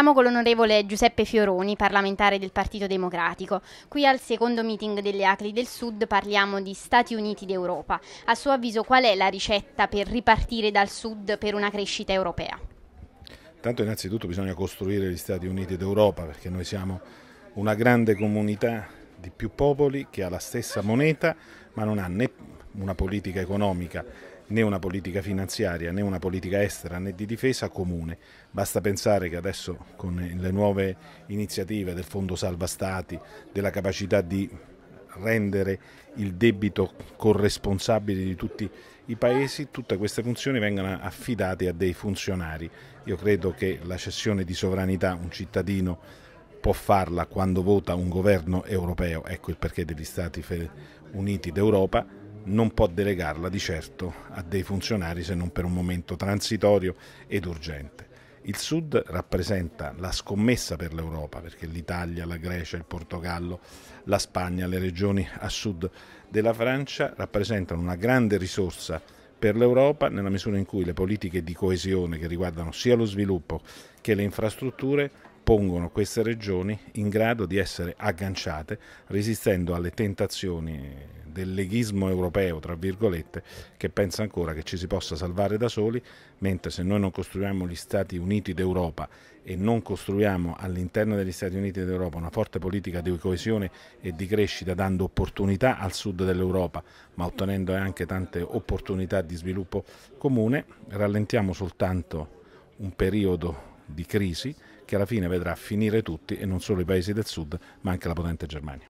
Iniziamo con l'onorevole Giuseppe Fioroni, parlamentare del Partito Democratico. Qui al secondo meeting delle Acli del Sud parliamo di Stati Uniti d'Europa. A suo avviso qual è la ricetta per ripartire dal Sud per una crescita europea? Tanto innanzitutto bisogna costruire gli Stati Uniti d'Europa perché noi siamo una grande comunità di più popoli che ha la stessa moneta ma non ha né una politica economica né una politica finanziaria né una politica estera né di difesa comune. Basta pensare che adesso con le nuove iniziative del Fondo Salva Stati, della capacità di rendere il debito corresponsabile di tutti i paesi, tutte queste funzioni vengano affidate a dei funzionari. Io credo che la cessione di sovranità un cittadino può farla quando vota un governo europeo, ecco il perché degli Stati Uniti d'Europa, non può delegarla di certo a dei funzionari se non per un momento transitorio ed urgente. Il Sud rappresenta la scommessa per l'Europa, perché l'Italia, la Grecia, il Portogallo, la Spagna, le regioni a sud della Francia rappresentano una grande risorsa per l'Europa nella misura in cui le politiche di coesione che riguardano sia lo sviluppo che le infrastrutture pongono queste regioni in grado di essere agganciate resistendo alle tentazioni del leghismo europeo, tra virgolette, che pensa ancora che ci si possa salvare da soli, mentre se noi non costruiamo gli Stati Uniti d'Europa e non costruiamo all'interno degli Stati Uniti d'Europa una forte politica di coesione e di crescita dando opportunità al sud dell'Europa, ma ottenendo anche tante opportunità di sviluppo comune, rallentiamo soltanto un periodo di crisi che alla fine vedrà finire tutti e non solo i paesi del sud ma anche la potente Germania.